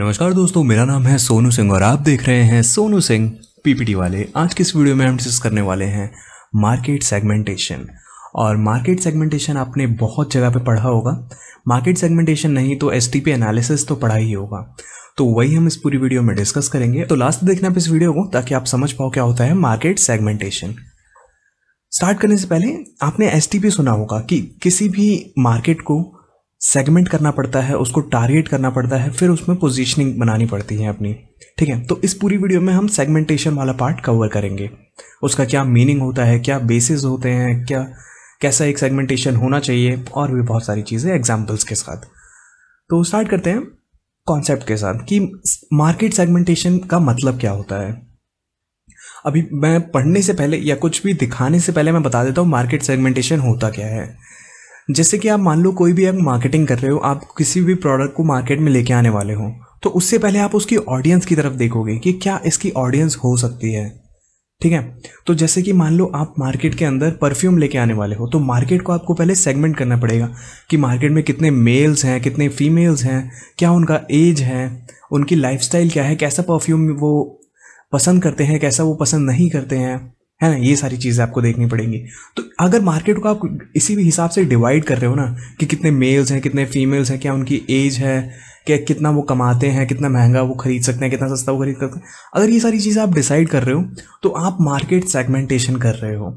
नमस्कार दोस्तों मेरा नाम है सोनू सिंह और आप देख रहे हैं सोनू सिंह पीपीटी वाले आज के इस वीडियो में हम डिस्कस करने वाले हैं मार्केट सेगमेंटेशन और मार्केट सेगमेंटेशन आपने बहुत जगह पे पढ़ा होगा मार्केट सेगमेंटेशन नहीं तो एस टी एनालिसिस तो पढ़ा ही होगा तो वही हम इस पूरी वीडियो में डिस्कस करेंगे तो लास्ट देखना आप इस वीडियो को ताकि आप समझ पाओ क्या होता है मार्केट सेगमेंटेशन स्टार्ट करने से पहले आपने एस सुना होगा कि किसी भी मार्केट को सेगमेंट करना पड़ता है उसको टारगेट करना पड़ता है फिर उसमें पोजीशनिंग बनानी पड़ती है अपनी ठीक है तो इस पूरी वीडियो में हम सेगमेंटेशन वाला पार्ट कवर करेंगे उसका क्या मीनिंग होता है क्या बेसिस होते हैं क्या कैसा एक सेगमेंटेशन होना चाहिए और भी बहुत सारी चीज़ें एग्जाम्पल्स के साथ तो स्टार्ट करते हैं कॉन्सेप्ट के साथ कि मार्केट सेगमेंटेशन का मतलब क्या होता है अभी मैं पढ़ने से पहले या कुछ भी दिखाने से पहले मैं बता देता हूँ मार्केट सेगमेंटेशन होता क्या है जैसे कि आप मान लो कोई भी आप मार्केटिंग कर रहे हो आप किसी भी प्रोडक्ट को मार्केट में लेके आने वाले हो तो उससे पहले आप उसकी ऑडियंस की तरफ देखोगे कि क्या इसकी ऑडियंस हो सकती है ठीक है तो जैसे कि मान लो आप मार्केट के अंदर परफ्यूम लेके आने वाले हो तो मार्केट को आपको पहले सेगमेंट करना पड़ेगा कि मार्केट में कितने मेल्स हैं कितने फीमेल्स हैं क्या उनका एज है उनकी लाइफस्टाइल क्या है कैसा परफ्यूम वो पसंद करते हैं कैसा वो पसंद नहीं करते हैं है ना ये सारी चीज़ें आपको देखनी पड़ेंगी तो अगर मार्केट को आप इसी भी हिसाब से डिवाइड कर रहे हो ना कि कितने मेल्स हैं कितने फीमेल्स हैं क्या उनकी एज है क्या कितना वो कमाते हैं कितना महंगा वो खरीद सकते हैं कितना सस्ता वो खरीद सकते हैं अगर ये सारी चीज़ें आप डिसाइड कर रहे हो तो आप मार्केट सेगमेंटेशन कर रहे हो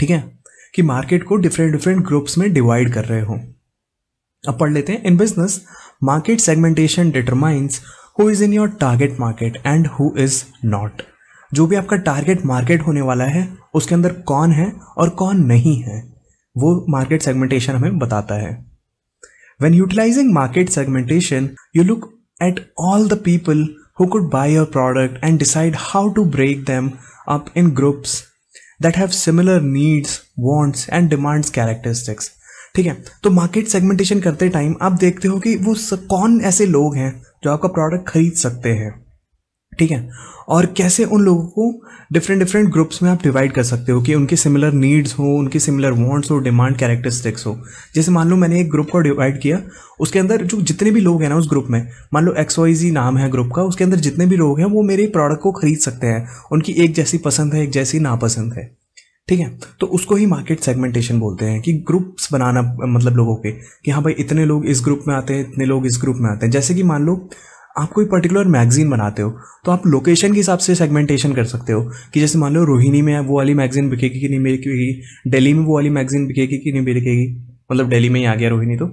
ठीक है कि मार्केट को डिफरेंट डिफरेंट ग्रुप्स में डिवाइड कर रहे हो अब पढ़ लेते हैं in business market segmentation determines who is in your target market and who is not जो भी आपका टारगेट मार्केट होने वाला है उसके अंदर कौन है और कौन नहीं है वो मार्केट सेगमेंटेशन हमें बताता है when utilizing market segmentation you look at all the people who could buy your product and decide how to break them up in groups that have similar needs wants and demands characteristics ठीक है तो market segmentation करते time आप देखते हो कि वो कौन ऐसे लोग हैं जो आपका प्रोडक्ट खरीद सकते हैं ठीक है और कैसे उन लोगों को डिफरेंट डिफरेंट ग्रुप्स में आप डिवाइड कर सकते हो कि उनके सिमिलर नीड्स हो उनके सिमिलर वांट्स हो डिमांड कैरेक्टरिस्टिक्स हो जैसे मान लो मैंने एक ग्रुप को डिवाइड किया उसके अंदर जो जितने भी लोग हैं ना उस ग्रुप में मान लो एक्स वाई जी नाम है ग्रुप का उसके अंदर जितने भी लोग हैं वो मेरे प्रोडक्ट को खरीद सकते हैं उनकी एक जैसी पसंद है एक जैसी नापसंद है ठीक है तो उसको ही मार्केट सेगमेंटेशन बोलते हैं कि ग्रुप्स बनाना मतलब लोगों के कि हाँ भाई इतने लोग इस ग्रुप में आते हैं इतने लोग इस ग्रुप में आते हैं जैसे कि मान लो आप कोई पर्टिकुलर मैगजीन बनाते हो तो आप लोकेशन के हिसाब से सेगमेंटेशन कर सकते हो कि जैसे मान लो रोहिणी में वो वाली मैगजीन बिकेगी कि नहीं बिकेगी दिल्ली में वो वाली मैगजीन बिकेगी कि नहीं बिकेगी मतलब दिल्ली में ही आ गया रोहिणी तो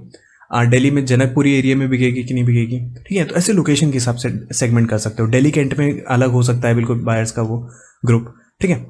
दिल्ली में जनकपुरी एरिया में बिकेगी कि नहीं बिकेगी ठीक है तो ऐसे लोकेशन के हिसाब से सेगमेंट कर सकते हो डेली कैंट में अलग हो सकता है बिल्कुल बायर्स का वो ग्रुप ठीक है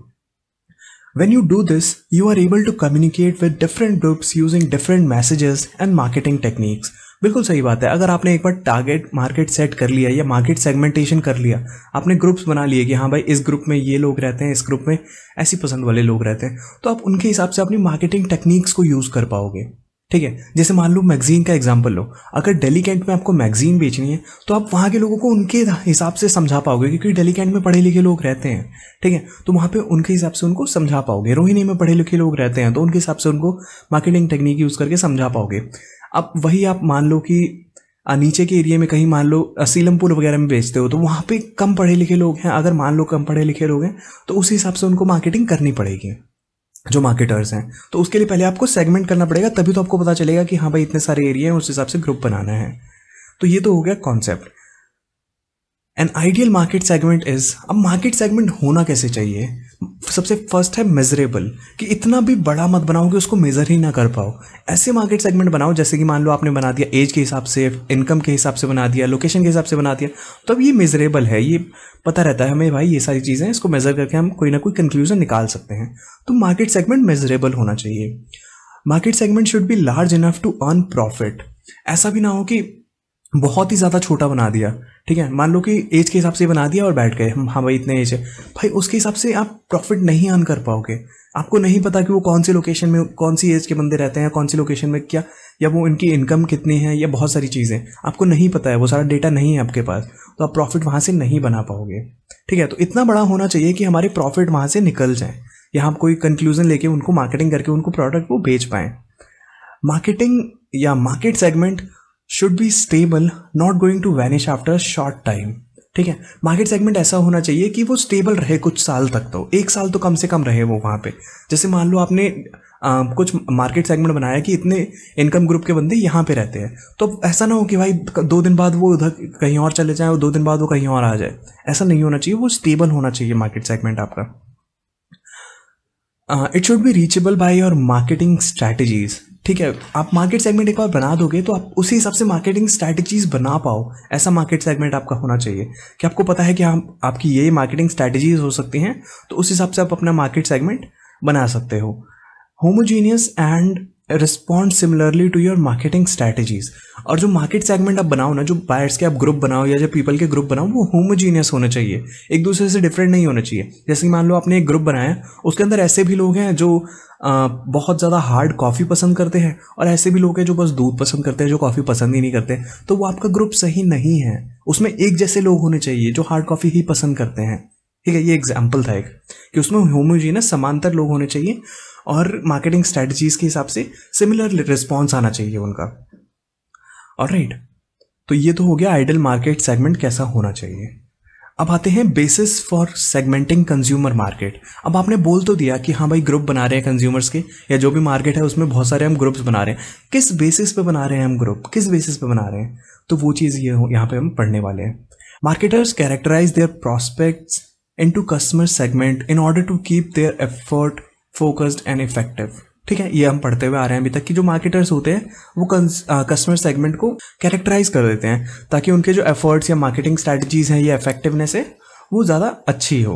When you do this, you are able to communicate with different groups using different messages and marketing techniques. बिल्कुल सही बात है अगर आपने एक बार टारगेट मार्केट सेट कर लिया या मार्केट सेगमेंटेशन कर लिया आपने ग्रुप्स बना लिए कि हाँ भाई इस ग्रुप में ये लोग रहते हैं इस ग्रुप में ऐसी पसंद वाले लोग रहते हैं तो आप उनके हिसाब से अपनी मार्केटिंग टेक्निक्स को यूज़ कर पाओगे ठीक है जैसे मान लो मैगजीन का एग्जाम्पल लो अगर डेलीकेंट में आपको मैगजीन बेचनी है तो आप वहाँ के लोगों को उनके हिसाब से समझा पाओगे क्योंकि डेलीकेंट में पढ़े लिखे लोग रहते हैं ठीक है तो वहाँ पे उनके हिसाब से उनको समझा पाओगे रोहिणी में पढ़े लिखे लोग रहते हैं तो उनके हिसाब से उनको मार्केटिंग टेक्निक यूज़ करके समझा पाओगे अब वही आप मान लो कि नीचे के एरिया में कहीं मान लो सीलमपुर वगैरह में बेचते हो तो वहाँ पे कम पढ़े लिखे लोग हैं अगर मान लो कम पढ़े लिखे लोग हैं तो उसी हिसाब से उनको मार्केटिंग करनी पड़ेगी जो मार्केटर्स हैं तो उसके लिए पहले आपको सेगमेंट करना पड़ेगा तभी तो आपको पता चलेगा कि हाँ भाई इतने सारे एरिया हैं उस हिसाब से ग्रुप बनाना है तो ये तो हो गया concept an ideal market segment is अब मार्केट सेगमेंट होना कैसे चाहिए सबसे फर्स्ट है मेजरेबल कि इतना भी बड़ा मत बनाओ कि उसको मेजर ही ना कर पाओ ऐसे मार्केट सेगमेंट बनाओ जैसे कि मान लो आपने बना दिया एज के हिसाब से इनकम के हिसाब से बना दिया लोकेशन के हिसाब से बना दिया तो अब ये मेजरेबल है ये पता रहता है हमें भाई ये सारी चीज़ें इसको मेजर करके हम कोई ना कोई कंक्लूजन निकाल सकते हैं तो मार्केट सेगमेंट मेजरेबल होना चाहिए market segment should be large enough to earn profit ऐसा भी ना हो कि बहुत ही ज़्यादा छोटा बना दिया ठीक है मान लो कि एज के हिसाब से बना दिया और बैठ गए हाँ भाई इतने एज है भाई उसके हिसाब से आप प्रॉफिट नहीं अर्न कर पाओगे आपको नहीं पता कि वो कौन सी लोकेशन में कौन सी एज के बंदे रहते हैं कौन सी लोकेशन में क्या या वो इनकी इनकम कितनी है या बहुत सारी चीज़ें आपको नहीं पता है वो सारा डेटा नहीं है आपके पास तो आप प्रॉफिट वहाँ से नहीं बना पाओगे ठीक है तो इतना बड़ा होना चाहिए कि हमारे प्रॉफिट वहाँ से निकल जाएँ या हम कोई कंक्लूजन लेके उनको मार्केटिंग करके उनको प्रोडक्ट वो बेच पाएँ मार्केटिंग या market segment should be stable not going to vanish after short time ठीक है मार्केट सेगमेंट ऐसा होना चाहिए कि वो स्टेबल रहे कुछ साल तक तो एक साल तो कम से कम रहे वो वहां पे जैसे मान लो आपने आ, कुछ मार्केट सेगमेंट बनाया कि इतने इनकम ग्रुप के बंदे यहाँ पे रहते हैं तो ऐसा ना हो कि भाई दो दिन बाद वो उधर कहीं और चले जाए और दो दिन बाद वो कहीं और आ जाए ऐसा नहीं होना चाहिए वो स्टेबल होना चाहिए मार्केट सेगमेंट आपका it should be reachable by your marketing strategies ठीक है आप मार्केट सेगमेंट एक बार बना दोगे तो आप उसी हिसाब से मार्केटिंग स्ट्रैटेजीज बना पाओ ऐसा मार्केट सेगमेंट आपका होना चाहिए कि आपको पता है कि आप आपकी ये मार्केटिंग स्ट्रैटेजीज हो सकती हैं तो उस हिसाब से आप अपना मार्केट सेगमेंट बना सकते हो homogeneous and respond similarly to your marketing strategies और जो मार्केट सेगमेंट आप बनाओ ना जो बायर्स के आप ग्रुप बनाओ या जो पीपल के ग्रुप बनाओ वो होमोजीनियस होने चाहिए एक दूसरे से डिफरेंट नहीं होना चाहिए जैसे कि मान लो आपने एक ग्रुप बनाया उसके अंदर ऐसे भी लोग हैं जो आ, बहुत ज़्यादा हार्ड कॉफ़ी पसंद करते हैं और ऐसे भी लोग हैं जो बस दूध पसंद करते हैं जो कॉफ़ी पसंद ही नहीं करते तो वो आपका ग्रुप सही नहीं है उसमें एक जैसे लोग होने चाहिए जो हार्ड कॉफ़ी ही पसंद करते हैं ठीक है ये एग्जाम्पल था एक कि उसमें होमोजीनियस समांतर लोग होने चाहिए और मार्केटिंग स्ट्रेटजीज के हिसाब से सिमिलर रिस्पॉन्स आना चाहिए उनका और राइट तो ये तो हो गया आइडल मार्केट सेगमेंट कैसा होना चाहिए अब आते हैं basis for segmenting consumer market अब आपने बोल तो दिया कि हाँ भाई ग्रुप बना रहे हैं कंज्यूमर्स के या जो भी मार्केट है उसमें बहुत सारे हम ग्रुप्स बना रहे हैं किस बेसिस पे बना रहे हैं हम ग्रुप किस बेसिस पे बना रहे हैं तो वो चीज़ ये यहाँ पे हम पढ़ने वाले हैं marketers characterise their prospect into customer segment in order to keep their effort focused and effective ठीक है ये हम पढ़ते हुए आ रहे हैं अभी तक कि जो मार्केटर्स होते हैं वो कस्टमर सेगमेंट को कैरेक्टराइज कर देते हैं ताकि उनके जो एफर्ट्स या मार्केटिंग स्ट्रेटजीज हैं या इफेक्टिवनेस है वो ज़्यादा अच्छी हो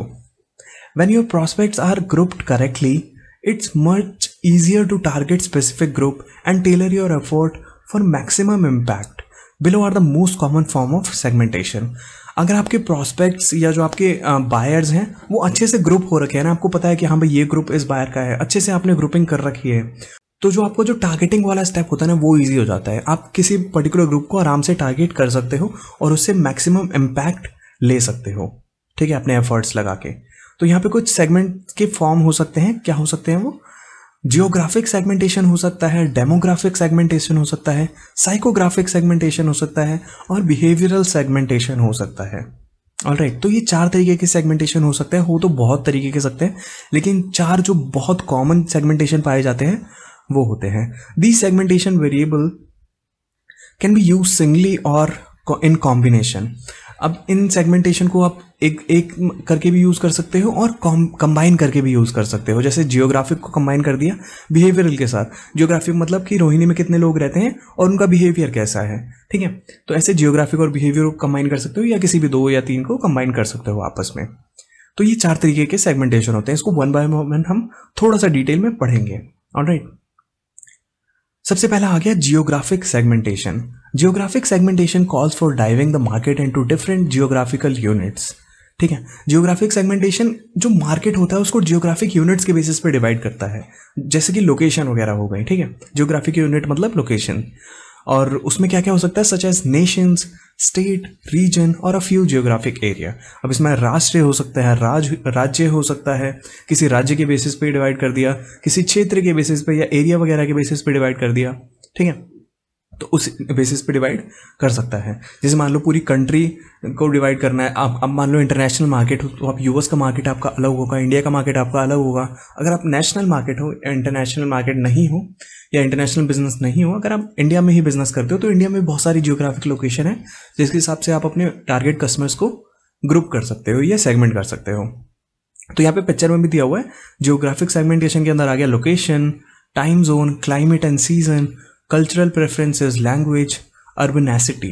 when your prospects are grouped correctly it's much easier to target specific group and tailor your effort for maximum impact below are the most common form of segmentation अगर आपके prospects या जो आपके बायर्स हैं वो अच्छे से ग्रुप हो रखे हैं ना आपको पता है कि हाँ भाई ये ग्रुप इस बायर का है अच्छे से आपने ग्रुपिंग कर रखी है तो जो आपको जो टारगेटिंग वाला स्टेप होता है ना वो इजी हो जाता है आप किसी पर्टिकुलर ग्रुप को आराम से टारगेट कर सकते हो और उससे मैक्सिमम इम्पैक्ट ले सकते हो ठीक है अपने एफर्ट्स लगा के तो यहाँ पे कुछ सेगमेंट के फॉर्म हो सकते हैं क्या हो सकते हैं वो जियोग्राफिक सेगमेंटेशन हो सकता है डेमोग्राफिक सेगमेंटेशन हो सकता है साइकोग्राफिक सेगमेंटेशन हो सकता है और बिहेवियरल सेगमेंटेशन हो सकता है ऑल राइट right, तो ये चार तरीके के सेगमेंटेशन हो सकते हैं हो तो बहुत तरीके के सकते हैं लेकिन चार जो बहुत कॉमन सेगमेंटेशन पाए जाते हैं वो होते हैं the segmentation variable can be use singly और इन कॉम्बिनेशन अब इन सेगमेंटेशन को आप एक एक करके भी यूज़ कर सकते हो और कंबाइन करके भी यूज़ कर सकते हो जैसे जियोग्राफिक को कंबाइन कर दिया बिहेवियरल के साथ जियोग्राफिक मतलब कि रोहिणी में कितने लोग रहते हैं और उनका बिहेवियर कैसा है ठीक है तो ऐसे जियोग्राफिक और बिहेवियर को कंबाइन कर सकते हो या किसी भी दो या तीन को कंबाइन कर सकते हो आपस में तो ये चार तरीके के सेगमेंटेशन होते हैं इसको वन बाय वन हम थोड़ा सा डिटेल में पढ़ेंगे ऑल राइट सबसे पहला आ गया geographic segmentation geographic segmentation calls for diving the market into different geographical units ठीक है जियोग्राफिक सेगमेंटेशन जो मार्केट होता है उसको जियोग्राफिक यूनिट्स के बेसिस पे डिवाइड करता है जैसे कि लोकेशन वगैरह हो गई ठीक है जियोग्राफिक यूनिट मतलब लोकेशन और उसमें क्या क्या हो सकता है such as nations state region और अ फ्यू जियोग्राफिक एरिया अब इसमें राष्ट्र हो सकता है राज राज्य हो सकता है किसी राज्य के बेसिस पे डिवाइड कर दिया किसी क्षेत्र के बेसिस पे या एरिया वगैरह के बेसिस पे डिवाइड कर दिया ठीक है तो उस बेसिस पे डिवाइड कर सकता है जैसे मान लो पूरी कंट्री को डिवाइड करना है आप अब मान लो इंटरनेशनल मार्केट हो तो आप यूएस का मार्केट आपका अलग होगा इंडिया का मार्केट आपका अलग होगा अगर आप नेशनल मार्केट हो या इंटरनेशनल मार्केट नहीं हो या इंटरनेशनल बिजनेस नहीं हो अगर आप इंडिया में ही बिजनेस करते हो तो इंडिया में बहुत सारी जियोग्राफिक लोकेशन है जिसके हिसाब से आप अपने टारगेट कस्टमर्स को ग्रुप कर सकते हो या सेगमेंट कर सकते हो तो यहाँ पे पिक्चर में भी दिया हुआ है जियोग्राफिक सेगमेंटेशन के अंदर आ गया location time zone climate and season cultural preferences language urbanicity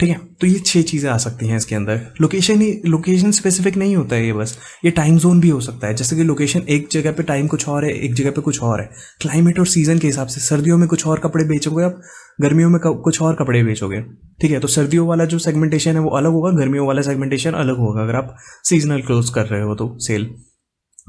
ठीक है तो ये छह चीज़ें आ सकती हैं इसके अंदर लोकेशन ही लोकेशन स्पेसिफिक नहीं होता है ये बस ये टाइम जोन भी हो सकता है जैसे कि लोकेशन एक जगह पे टाइम कुछ और है एक जगह पे कुछ और है क्लाइमेट और सीजन के हिसाब से सर्दियों में कुछ और कपड़े बेचोगे आप गर्मियों में कुछ और कपड़े बेचोगे ठीक है तो सर्दियों वाला जो सेगमेंटेशन है वो अलग होगा गर्मियों वाला सेगमेंटेशन अलग होगा अगर आप सीजनल क्लोज कर रहे हो तो सेल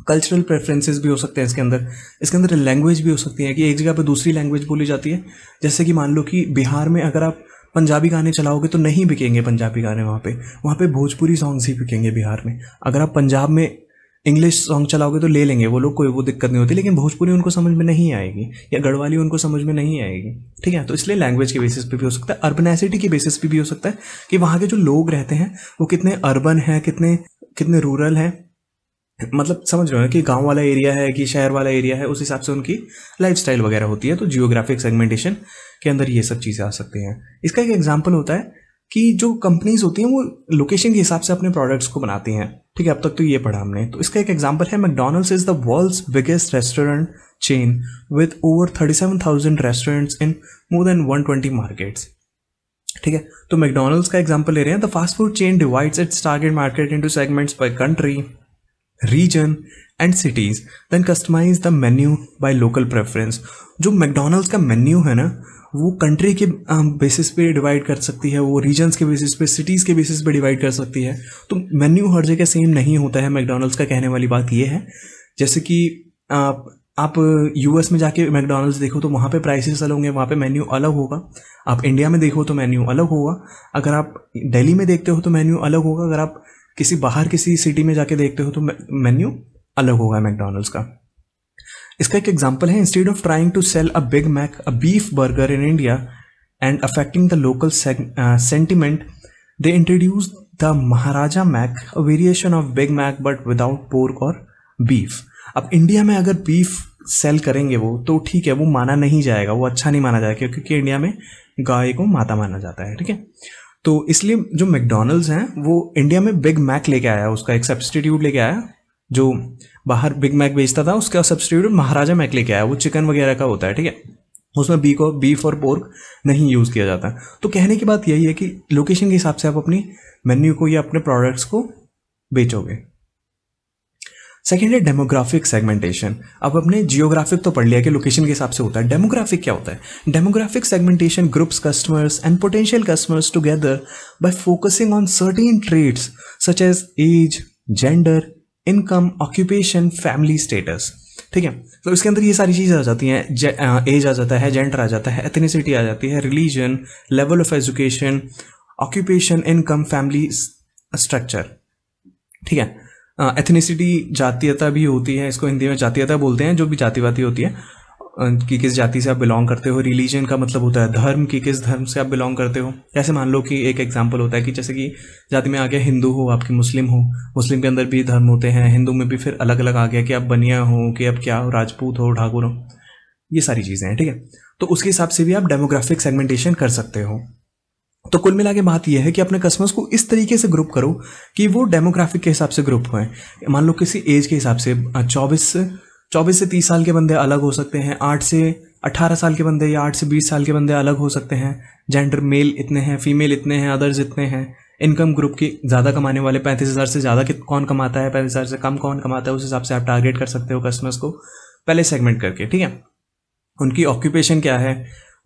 कल्चरल प्रेफरेंसेस भी हो सकते हैं इसके अंदर इसके अंदर लैंग्वेज भी हो सकती है कि एक जगह पर दूसरी लैंग्वेज बोली जाती है जैसे कि मान लो कि बिहार में अगर आप पंजाबी गाने चलाओगे तो नहीं बिकेंगे पंजाबी गाने वहाँ पे वहाँ पे भोजपुरी सॉन्ग्स ही बिकेंगे बिहार में अगर आप पंजाब में इंग्लिश सॉन्ग चलाओगे तो ले लेंगे वो लोग कोई वो दिक्कत नहीं होती लेकिन भोजपुरी उनको समझ में नहीं आएगी या गढ़वाली उनको समझ में नहीं आएगी ठीक है तो इसलिए लैंग्वेज के बेसिस पे भी हो सकता है अर्बनैसिटी के बेसिस पे भी हो सकता है कि वहाँ के जो लोग रहते हैं वो कितने अर्बन हैं कितने कितने रूरल हैं मतलब समझ रहे हो कि गांव वाला एरिया है कि शहर वाला एरिया है उस हिसाब से उनकी लाइफ वगैरह होती है तो जियोग्राफिक सेगमेंटेशन के अंदर ये सब चीज़ें आ सकती हैं इसका एक एग्जाम्पल होता है कि जो कंपनीज होती हैं वो लोकेशन के हिसाब से अपने प्रोडक्ट्स को बनाती हैं ठीक है अब तक तो ये पढ़ा हमने तो इसका एक एग्जाम्पल है McDonald's is the world's biggest restaurant chain with over thirty seven thousand restaurants in more than one twenty markets ठीक है तो मैकडोनल्ड्स का एग्जाम्पल ले रहे हैं the fast food chain divides its target market into segments by country region and cities then customise the menu by local preference जो McDonald's का menu है ना वो कंट्री के बेसिस um, पे डिवाइड कर सकती है वो रीजन्स के बेसिस पे सिटीज़ के बेसिस पे डिवाइड कर सकती है तो मेन्यू हर जगह सेम नहीं होता है मैकडोनल्ड्स का कहने वाली बात ये है जैसे कि आप आप यूएस में जाके मैकडोनल्ड्स देखो तो वहाँ पे प्राइसेस अलग होंगे वहाँ पे मेन्यू अलग होगा आप इंडिया में देखो तो मेन्यू अलग होगा अगर आप दिल्ली में देखते हो तो मेन्यू अलग होगा अगर आप किसी बाहर किसी सिटी में जाके देखते हो तो मेन्यू अलग होगा मैकडोनल्ड्स का इसका एक एग्जाम्पल है instead of trying to sell a Big Mac a beef burger in India and affecting the local sentiment they introduce the Maharaja Mac a variation of Big Mac but without pork और beef अब India में अगर beef cell करेंगे वो तो ठीक है वो माना नहीं जाएगा वो अच्छा नहीं माना जाएगा क्योंकि इंडिया में गाय को माता माना जाता है ठीक है तो इसलिए जो मैकडोनल्ड्स हैं वो इंडिया में बिग मैक लेके आया उसका एक सब्सटीट्यूट लेके आया जो बाहर बिग मैक बेचता था उसका सब्सटीट्यूट महाराजा मैक लेके आया वो चिकन वगैरह का होता है ठीक है उसमें बीक और बीफ और पोर्क नहीं यूज़ किया जाता तो कहने की बात यही है कि लोकेशन के हिसाब से आप अपनी मेन्यू को या अपने प्रोडक्ट्स को बेचोगे सेकेंड है डेमोग्राफिक सेगमेंटेशन अब अपने जियोग्राफिक तो पढ़ लिया कि लोकेशन के हिसाब से होता है डेमोग्राफिक क्या होता है demographic segmentation groups customers and potential customers together by focusing on certain traits such as age gender income occupation family status ठीक है तो इसके अंदर ये सारी चीज़ें आ जाती हैं एज आ जाता है जेंडर आ जाता है एथनिसिटी आ जाती है religion level of education occupation income family structure ठीक है एथनिसिटी जातीयता भी होती है इसको हिंदी में जातीयता बोलते हैं जो भी जातिवादी होती है कि किस जाति से आप बिलोंग करते हो रिलीजन का मतलब होता है धर्म कि किस धर्म से आप बिलोंग करते हो जैसे मान लो कि एक एग्जाम्पल होता है कि जैसे कि जाति में आ गया हिंदू हो आपकी मुस्लिम हो मुस्लिम के अंदर भी धर्म होते हैं हिंदू में भी फिर अलग अलग आ गया कि आप बनिया हो कि आप क्या हो राजपूत हो ठाकुर हो ये सारी चीज़ें हैं ठीक है तो उसके हिसाब से भी आप डेमोग्राफिक सेगमेंटेशन कर सकते हो तो कुल मिला के बात यह है कि अपने कस्टमर्स को इस तरीके से ग्रुप करो कि वो डेमोग्राफिक के हिसाब से ग्रुप हुए मान लो किसी एज के हिसाब से चौबीस से चौबीस से तीस साल के बंदे अलग हो सकते हैं आठ से अट्ठारह साल के बंदे या आठ से बीस साल के बंदे अलग हो सकते हैं जेंडर मेल इतने हैं फीमेल इतने हैं अदर्स इतने हैं इनकम ग्रुप की ज़्यादा कमाने वाले पैंतीस हज़ार से ज़्यादा कौन कमाता है पैंतीस हज़ार से कम कौन कमाता है उस हिसाब से आप टारगेट कर सकते हो कस्टमर्स को पहले सेगमेंट करके ठीक है उनकी ऑक्यूपेशन क्या है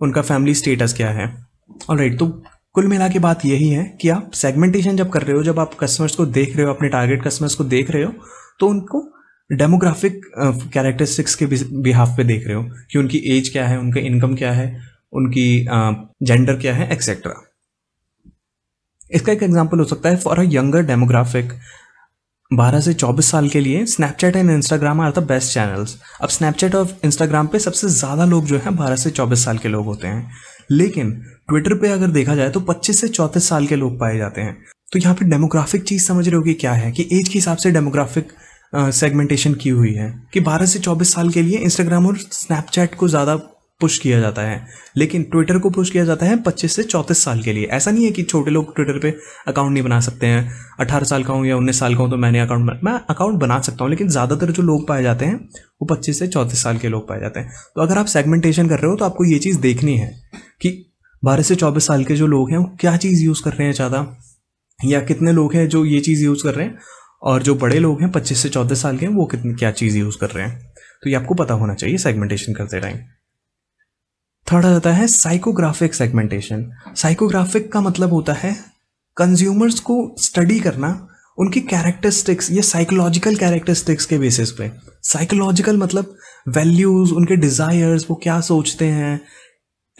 उनका फैमिली स्टेटस क्या है ऑलराइट तो कुल मिला के बात यही है कि आप सेगमेंटेशन जब कर रहे हो जब आप कस्टमर्स को देख रहे हो अपने टारगेट कस्टमर्स को देख रहे हो तो उनको डेमोग्राफिक कैरेक्टरिस्टिक्स के बिहाफ पे देख रहे हो कि उनकी एज क्या है उनका इनकम क्या है उनकी जेंडर क्या है एक्सेट्रा इसका एक एग्जाम्पल हो सकता है फॉर अ यंगर डेमोग्राफिक 12 से 24 साल के लिए Snapchat and Instagram are the best channels अब स्नैपचैट और इंस्टाग्राम पे सबसे ज़्यादा लोग जो हैं 12 से 24 साल के लोग होते हैं लेकिन ट्विटर पे अगर देखा जाए तो 25 से चौंतीस साल के लोग पाए जाते हैं तो यहाँ पे डेमोग्राफिक चीज़ समझ रहे हो कि क्या है कि एज के हिसाब से डेमोग्राफिक सेगमेंटेशन की हुई है कि 12 से 24 साल के लिए इंस्टाग्राम और स्नैपचैट को ज़्यादा पुश किया जाता है लेकिन ट्विटर को पुश किया जाता है 25 से 34 साल के लिए ऐसा नहीं है कि छोटे लोग ट्विटर पे अकाउंट नहीं बना सकते हैं 18 साल का हूँ या 19 साल का हूँ तो मैंने अकाउंट बना मैं अकाउंट बना सकता हूँ लेकिन ज़्यादातर जो लोग पाए जाते हैं वो 25 से 34 साल के लोग पाए जाते हैं तो अगर आप सेगमेंटेशन कर रहे हो तो आपको ये चीज़ देखनी है कि बारह से चौबीस साल के जो लोग हैं वो क्या चीज़ यूज़ कर रहे हैं ज़्यादा या कितने लोग हैं जो ये चीज़ यूज़ कर रहे हैं और जो बड़े लोग हैं पच्चीस से चौदह साल के हैं वो कितने क्या चीज़ यूज़ कर रहे हैं तो ये आपको पता होना चाहिए सेगमेंटेशन करते टाइम थर्ड आता है साइकोग्राफिक सेगमेंटेशन साइकोग्राफिक का मतलब होता है कंज्यूमर्स को स्टडी करना उनकी कैरेक्टरिस्टिक्स ये साइकोलॉजिकल कैरेक्टरिस्टिक्स के बेसिस पे साइकोलॉजिकल मतलब वैल्यूज उनके डिज़ायर्स वो क्या सोचते हैं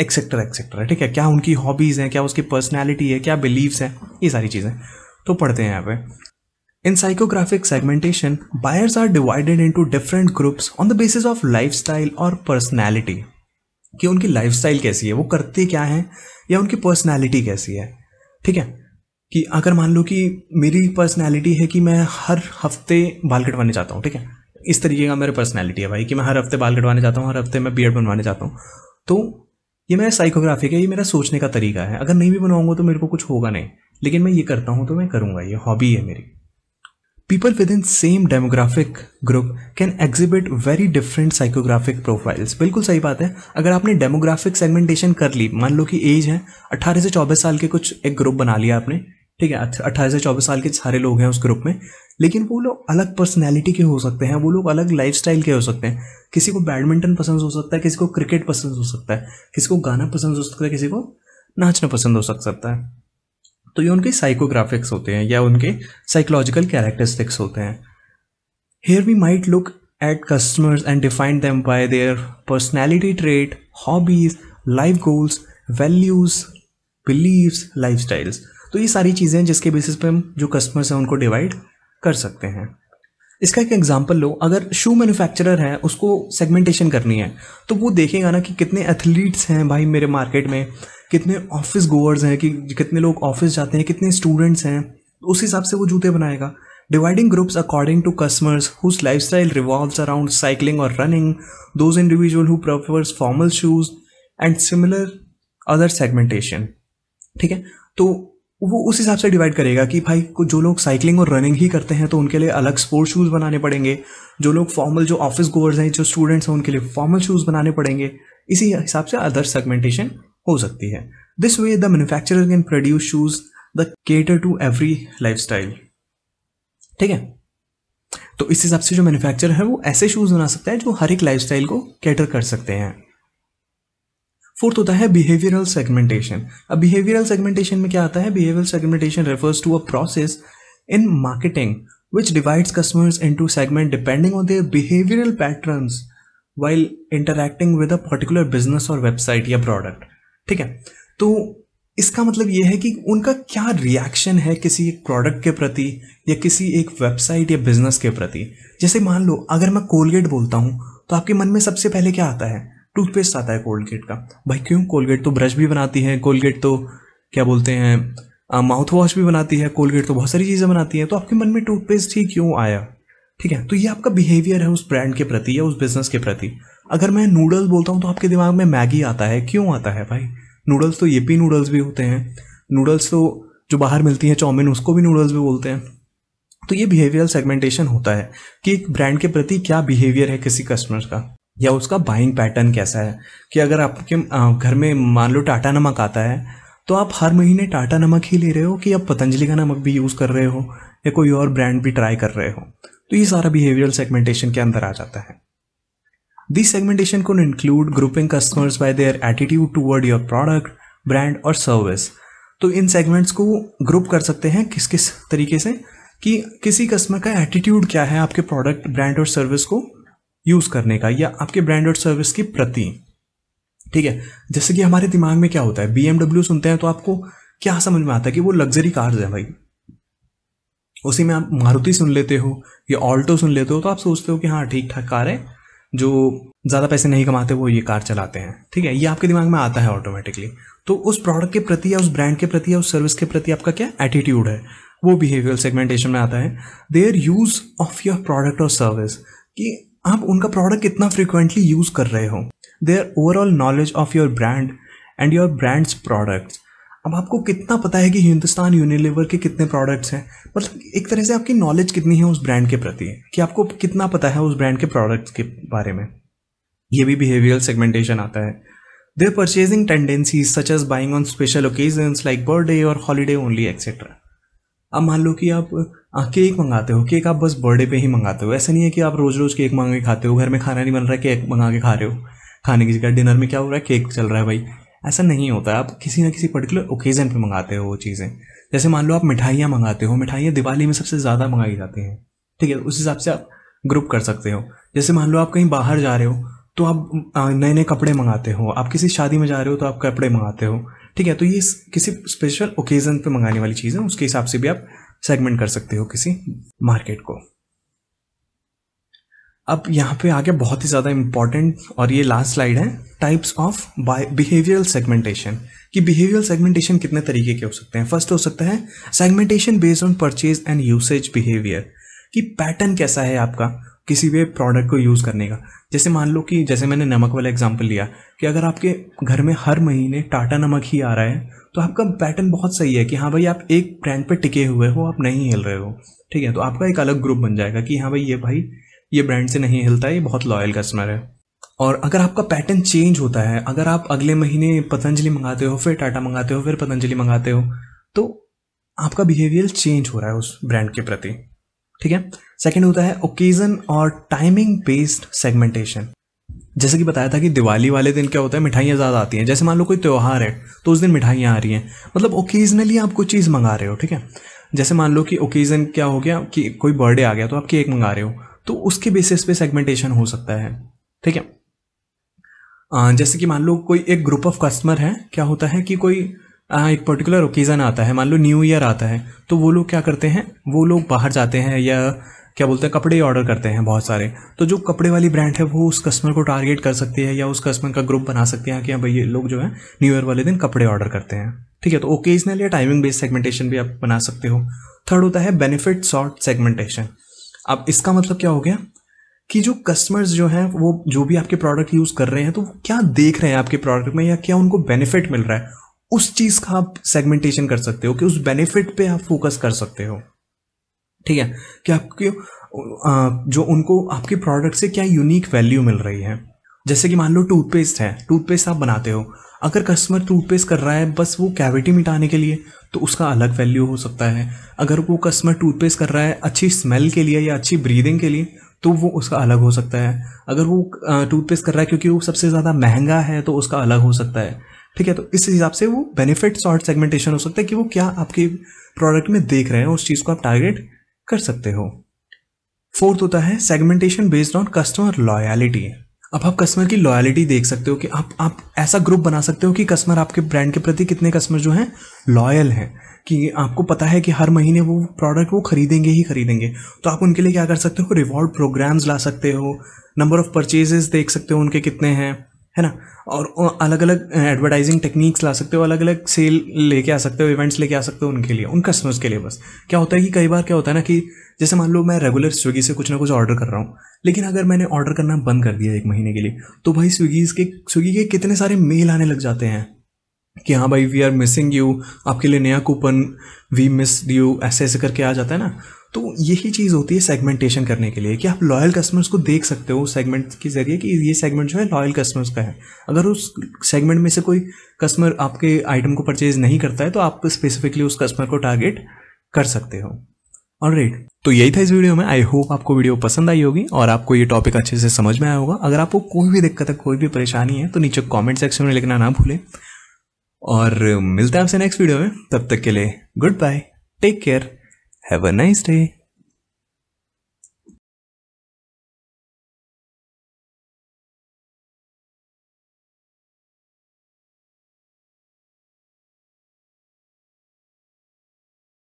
एक्सेट्रा एक्सेट्रा ठीक है क्या उनकी हॉबीज़ हैं क्या उसकी पर्सनैलिटी है क्या बिलीव्स हैं ये सारी चीज़ें तो पढ़ते हैं यहाँ पे in psychographic segmentation buyers are divided into different groups on the basis of lifestyle और पर्सनैलिटी कि उनकी लाइफ कैसी है वो करते क्या हैं या उनकी पर्सनैलिटी कैसी है ठीक है कि अगर मान लो कि मेरी पर्सनैलिटी है कि मैं हर हफ्ते बाल कटवाने जाता हूँ ठीक है इस तरीके का मेरा पर्सनैलिटी है भाई कि मैं हर हफ्ते बाल कटवाने जाता हूँ हर हफ्ते मैं बियड बनवाने जाता हूँ तो ये मेरा साइकोग्राफी है ये मेरा सोचने का तरीका है अगर नहीं भी बनाऊंगा तो मेरे को कुछ होगा नहीं लेकिन मैं ये करता हूँ तो मैं करूँगा ये हॉबी है मेरी People within same demographic group can exhibit very different psychographic profiles. बिल्कुल सही बात है अगर आपने डेमोग्राफिक सेगमेंटेशन कर ली मान लो कि एज है 18 से 24 साल के कुछ एक ग्रुप बना लिया आपने ठीक है अट्ठाईस से चौबीस साल के सारे लोग हैं उस ग्रुप में लेकिन वो लोग अलग पर्सनैलिटी के हो सकते हैं वो लोग अलग लाइफ के हो सकते हैं किसी को बैडमिंटन पसंद हो सकता है किसी को क्रिकेट पसंद हो सकता है किसी को गाना पसंद हो सकता है किसी को नाचना पसंद हो सकता है तो ये उनके साइकोग्राफिक्स होते हैं या उनके साइकोलॉजिकल कैरेक्टरिस्टिक्स होते हैं here we might look at customers and define them by their personality trait hobbies life goals values beliefs life styles तो ये सारी चीज़ें हैं जिसके बेसिस पे हम जो कस्टमर्स हैं उनको डिवाइड कर सकते हैं इसका एक एग्जाम्पल लो अगर शू मैन्युफैक्चरर है उसको सेगमेंटेशन करनी है तो वो देखेगा ना कि कितने एथलीट्स हैं भाई मेरे मार्केट में कितने ऑफिस गोवर्स हैं कि कितने लोग ऑफिस जाते हैं कितने स्टूडेंट्स हैं उस हिसाब से वो जूते बनाएगा groups according to customers whose life style revolve around cycling और running those individual who prefers formal shoes and similar other segmentation ठीक है तो वो उस हिसाब से डिवाइड करेगा कि भाई जो लोग साइकिलिंग और रनिंग ही करते हैं तो उनके लिए अलग स्पोर्ट शूज़ बनाने पड़ेंगे जो लोग फॉर्मल जो ऑफिस गोवर्स हैं जो स्टूडेंट्स हैं उनके लिए फॉर्मल शूज़ बनाने पड़ेंगे इसी हिसाब से अदर सेगमेंटेशन हो सकती है this way the manufacturer can produce shoes the cater to every life ठीक है तो इस हिसाब से जो मैन्युफैक्चर है वो ऐसे शूज बना सकता है जो हर एक स्टाइल को कैटर कर सकते हैं फोर्थ होता है बिहेवियरल सेगमेंटेशन अब बिहेवियरल सेगमेंटेशन में क्या आता है behavioural segmentation refers to a process in marketing divides customers into segment depending on their behavioural pattern while interacting with a particular business और वेबसाइट या प्रोडक्ट ठीक है तो इसका मतलब यह है कि उनका क्या रिएक्शन है किसी एक प्रोडक्ट के प्रति या किसी एक वेबसाइट या बिजनेस के प्रति जैसे मान लो अगर मैं कोलगेट बोलता हूं तो आपके मन में सबसे पहले क्या आता है टूथपेस्ट आता है कोलगेट का भाई क्यों कोलगेट तो ब्रश भी बनाती है कोलगेट तो क्या बोलते हैं माउथ वॉश भी बनाती है कोलगेट तो बहुत सारी चीज़ें बनाती है तो आपके मन में टूथपेस्ट ही क्यों आया ठीक है तो ये आपका बिहेवियर है उस ब्रांड के प्रति या उस बिजनेस के प्रति अगर मैं नूडल्स बोलता हूँ तो आपके दिमाग में मैगी आता है क्यों आता है भाई नूडल्स तो येपी नूडल्स भी होते हैं नूडल्स तो जो बाहर मिलती हैं चाउमिन उसको भी नूडल्स भी बोलते हैं तो ये बिहेवियरल सेगमेंटेशन होता है कि एक ब्रांड के प्रति क्या बिहेवियर है किसी कस्टमर का या उसका बाइंग पैटर्न कैसा है कि अगर आपके घर में मान लो टाटा नमक आता है तो आप हर महीने टाटा नमक ही ले रहे हो कि आप पतंजलि का नमक भी यूज़ कर रहे हो या कोई और ब्रांड भी ट्राई कर रहे हो तो ये सारा बिहेवियरल सेगमेंटेशन के अंदर आ जाता है दिस सेगमेंटेशन को include grouping customers by their attitude toward your product brand और सर्विस तो इन सेगमेंट्स को ग्रुप कर सकते हैं किस किस तरीके से कि किसी कस्टमर का एटीट्यूड क्या है आपके प्रोडक्ट ब्रांड और सर्विस को यूज करने का या आपके ब्रांड और सर्विस के प्रति ठीक है जैसे कि हमारे दिमाग में क्या होता है बीएमडब्ल्यू सुनते हैं तो आपको क्या समझ में आता है कि वो लग्जरी कार्स है भाई उसी में आप मारुति सुन लेते हो या ऑल्टो सुन लेते हो तो आप सोचते हो कि हाँ ठीक ठाक कार है जो ज़्यादा पैसे नहीं कमाते वो ये कार चलाते हैं ठीक है ये आपके दिमाग में आता है ऑटोमेटिकली तो उस प्रोडक्ट के प्रति या उस ब्रांड के प्रति या उस सर्विस के प्रति आपका क्या एटीट्यूड है वो बिहेवियर सेगमेंटेशन में आता है their use of your product और सर्विस कि आप उनका प्रोडक्ट कितना फ्रिक्वेंटली यूज़ कर रहे हो their overall knowledge of your brand and your brand's products अब आपको कितना पता है कि हिंदुस्तान यूनिलीवर के कितने प्रोडक्ट्स हैं मतलब एक तरह से आपकी नॉलेज कितनी है उस ब्रांड के प्रति कि आपको कितना पता है उस ब्रांड के प्रोडक्ट्स के बारे में ये भी बिहेवियरल सेगमेंटेशन आता है their purchasing tendencies such as buying on special occasion like birthday और हॉलीडे ओनली एक्सेट्रा अब मान लो कि आप केक मंगाते हो केक आप बस बर्थडे पे ही मंगाते हो ऐसा नहीं है कि आप रोज़ रोज़ केक मंगा के खाते हो घर में खाना नहीं बन रहा है केक मंगा के खा रहे हो खाने की जगह डिनर में क्या हो रहा है केक चल रहा है भाई ऐसा नहीं होता आप किसी ना किसी पर्टिकुलर ओकेज़न पे मंगाते हो वो चीज़ें जैसे मान लो आप मिठाइयाँ मंगाते हो मिठाइयाँ दिवाली में सबसे ज़्यादा मंगाई जाती हैं ठीक है उस हिसाब से आप ग्रुप कर सकते हो जैसे मान लो आप कहीं बाहर जा रहे हो तो आप नए नए कपड़े मंगाते हो आप किसी शादी में जा रहे हो तो आप कपड़े मंगाते हो ठीक है तो ये किसी स्पेशल ओकेज़न पे मंगाने वाली चीज़ है उसके हिसाब से भी आप सेगमेंट कर सकते हो किसी मार्केट को अब यहाँ पे आगे बहुत ही ज़्यादा इम्पॉर्टेंट और ये लास्ट स्लाइड है टाइप्स ऑफ बिहेवियरल सेगमेंटेशन कि बिहेवियरल सेगमेंटेशन कितने तरीके के हो सकते हैं फर्स्ट हो सकता है segmentation based on purchase and usage behaviour कि पैटर्न कैसा है आपका किसी भी प्रोडक्ट को यूज़ करने का जैसे मान लो कि जैसे मैंने नमक वाला एग्जाम्पल लिया कि अगर आपके घर में हर महीने टाटा नमक ही आ रहा है तो आपका पैटर्न बहुत सही है कि हाँ भाई आप एक ब्रांड पर टिके हुए हो आप नहीं हिल रहे हो ठीक है तो आपका एक अलग ग्रुप बन जाएगा कि हाँ भाई ये भाई ये ब्रांड से नहीं हिलता ये बहुत लॉयल कस्टमर है और अगर आपका पैटर्न चेंज होता है अगर आप अगले महीने पतंजलि मंगाते हो फिर टाटा मंगाते हो फिर पतंजलि मंगाते हो तो आपका बिहेवियर चेंज हो रहा है उस ब्रांड के प्रति ठीक है सेकेंड होता है ओकेजन और टाइमिंग बेस्ड सेगमेंटेशन जैसे कि बताया था कि दिवाली वाले दिन क्या होता है मिठाइयाँ ज़्यादा आती हैं जैसे मान लो कोई त्यौहार है तो उस दिन मिठाइयाँ आ रही हैं मतलब ओकेजनली आप कोई चीज़ मंगा रहे हो ठीक है जैसे मान लो कि ओकेज़न क्या हो गया कि कोई बर्थडे आ गया तो आप केक मंगा रहे हो तो उसके बेसिस पे सेगमेंटेशन हो सकता है ठीक है जैसे कि मान लो कोई एक ग्रुप ऑफ कस्टमर है क्या होता है कि कोई एक पर्टिकुलर ओकेज़न आता है मान लो न्यू ईयर आता है तो वो लोग क्या करते हैं वो लोग बाहर जाते हैं या क्या बोलते हैं कपड़े ऑर्डर करते हैं बहुत सारे तो जो कपड़े वाली ब्रांड है वो उस कस्टमर को टारगेट कर सकती है या उस कस्टमर का ग्रुप बना सकते हैं कि हाँ भाई ये लोग जो है न्यू ईयर वाले दिन कपड़े ऑर्डर करते हैं ठीक है तो ओकेजनल या टाइमिंग बेस्ड सेगमेंटेशन भी आप बना सकते हो थर्ड होता है बेनिफिट शॉर्ट सेगमेंटेशन अब इसका मतलब क्या हो गया कि जो कस्टमर्स जो हैं वो जो भी आपके प्रोडक्ट यूज़ कर रहे हैं तो वो क्या देख रहे हैं आपके प्रोडक्ट में या क्या उनको बेनिफिट मिल रहा है उस चीज़ का आप सेगमेंटेशन कर सकते हो कि उस बेनिफिट पे आप फोकस कर सकते हो ठीक है कि आपके जो उनको आपके प्रोडक्ट से क्या यूनिक वैल्यू मिल रही है जैसे कि मान लो टूथपेस्ट है टूथपेस्ट आप बनाते हो अगर कस्टमर टूथपेस्ट कर रहा है बस वो कैविटी मिटाने के लिए तो उसका अलग वैल्यू हो सकता है अगर वो कस्टमर टूथपेस्ट कर रहा है अच्छी स्मेल के लिए या अच्छी ब्रीदिंग के लिए तो वो उसका अलग हो सकता है अगर वो टूथपेस्ट कर रहा है क्योंकि वो सबसे ज़्यादा महंगा है तो उसका अलग हो सकता है ठीक है तो इस हिसाब से वो बेनिफिट्स और सेगमेंटेशन हो सकता है कि वो क्या आपके प्रोडक्ट में देख रहे हैं उस चीज़ को आप टारगेट कर सकते हो फोर्थ होता है segmentation based on customer loyalty अब आप कस्टमर की लॉयलिटी देख सकते हो कि आप आप ऐसा ग्रुप बना सकते हो कि कस्टमर आपके ब्रांड के प्रति कितने कस्टमर जो हैं लॉयल हैं कि आपको पता है कि हर महीने वो प्रोडक्ट वो खरीदेंगे ही खरीदेंगे तो आप उनके लिए क्या कर सकते हो रिवॉर्ड प्रोग्राम्स ला सकते हो नंबर ऑफ़ परचेजेस देख सकते हो उनके कितने हैं है ना और अलग अलग एडवर्टाइजिंग टेक्निक्स ला सकते हो अलग अलग सेल लेके आ सकते हो इवेंट्स लेके आ सकते हो उनके लिए उन कस्टमर्स के लिए बस क्या होता है कि कई बार क्या होता है ना कि जैसे मान लो मैं रेगुलर स्विगी से कुछ ना कुछ ऑर्डर कर रहा हूँ लेकिन अगर मैंने ऑर्डर करना बंद कर दिया एक महीने के लिए तो भाई स्विगी के स्विगी के कितने सारे मेल आने लग जाते हैं कि हाँ भाई वी आर मिसिंग यू आपके लिए नया कूपन वी मिस यू ऐसे ऐसे करके आ जाता है ना तो यही चीज़ होती है सेगमेंटेशन करने के लिए कि आप लॉयल कस्टमर्स को देख सकते हो उस सेगमेंट के ज़रिए कि ये सेगमेंट जो है लॉयल कस्टमर्स का है अगर उस सेगमेंट में से कोई कस्टमर आपके आइटम को परचेज नहीं करता है तो आप स्पेसिफिकली उस कस्टमर को टारगेट कर सकते हो और right. तो यही था इस वीडियो में आई होप आपको वीडियो पसंद आई होगी और आपको ये टॉपिक अच्छे से समझ में आया होगा अगर आपको कोई भी दिक्कत है कोई भी परेशानी है तो नीचे कॉमेंट सेक्शन में लिखना ना भूलें और मिलते हैं आपसे नेक्स्ट वीडियो में तब तक के लिए goodbye take care Have a nice day.